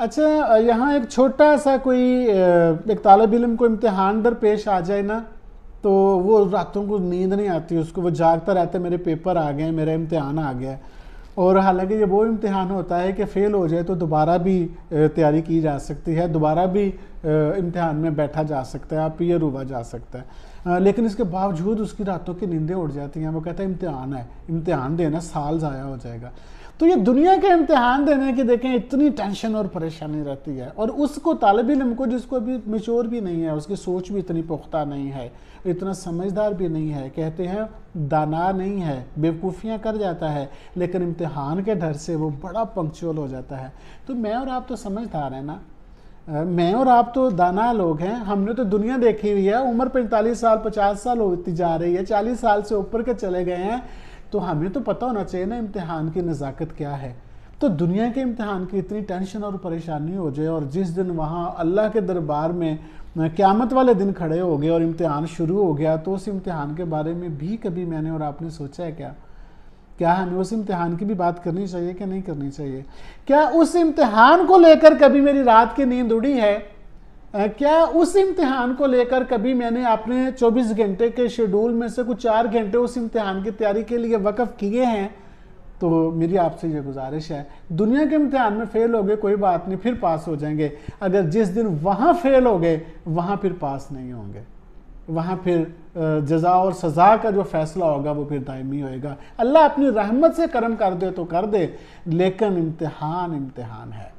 अच्छा यहाँ एक छोटा सा कोई एक तालब इलम को इम्तहान डर पेश आ जाए ना तो वो रातों को नींद नहीं आती उसको वो जागता रहता है मेरे पेपर आ गए मेरा इम्तहान आ गया और हालांकि ये वो इम्तहान होता है कि फ़ेल हो जाए तो दोबारा भी तैयारी की जा सकती है दोबारा भी इम्तहान में बैठा जा सकता है आप ये हुआ जा सकता है लेकिन इसके बावजूद उसकी रातों की नींदें उड़ जाती हैं वो कहता है इम्तहान है इम्तहान देना साल ज़ाया हो जाएगा तो ये दुनिया के इम्तहान देने की देखें इतनी टेंशन और परेशानी रहती है और उसको तालब इलम को जिसको अभी मिचोर भी नहीं है उसकी सोच भी इतनी पुख्ता नहीं है इतना समझदार भी नहीं है कहते हैं दाना नहीं है बेवकूफ़ियाँ कर जाता है लेकिन इम्तहान के डर से वो बड़ा पंक्चुअल हो जाता है तो मैं और आप तो समझदार हैं ना मैं और आप तो दाना लोग हैं हमने तो दुनिया देखी हुई है उम्र 45 साल 50 साल होती जा रही है 40 साल से ऊपर के चले गए हैं तो हमें तो पता होना चाहिए ना इम्तिहान की नज़ाकत क्या है तो दुनिया के इम्तिहान की इतनी टेंशन और परेशानी हो जाए और जिस दिन वहाँ अल्लाह के दरबार में क़्यामत वाले दिन खड़े हो गए और इम्तहान शुरू हो गया तो उस इम्तहान के बारे में भी कभी मैंने और आपने सोचा है क्या क्या हमें उस इम्तिहान की भी बात करनी चाहिए कि नहीं करनी चाहिए क्या उस इम्तिहान को लेकर कभी मेरी रात की नींद उड़ी है क्या उस इम्तिहान को लेकर कभी मैंने अपने 24 घंटे के शेड्यूल में से कुछ चार घंटे उस इम्तिहान की तैयारी के लिए वक़ किए हैं तो मेरी आपसे ये गुजारिश है दुनिया के इम्तिहान में फ़ेल हो गए कोई बात नहीं फिर पास हो जाएंगे अगर जिस दिन वहाँ फ़ेल हो गए वहाँ फिर पास नहीं होंगे वहाँ फिर जजा और सज़ा का जो फैसला होगा वो फिर दायमी होएगा अल्लाह अपनी रहमत से कर्म कर दे तो कर दे लेकिन इम्तहान इम्तहान है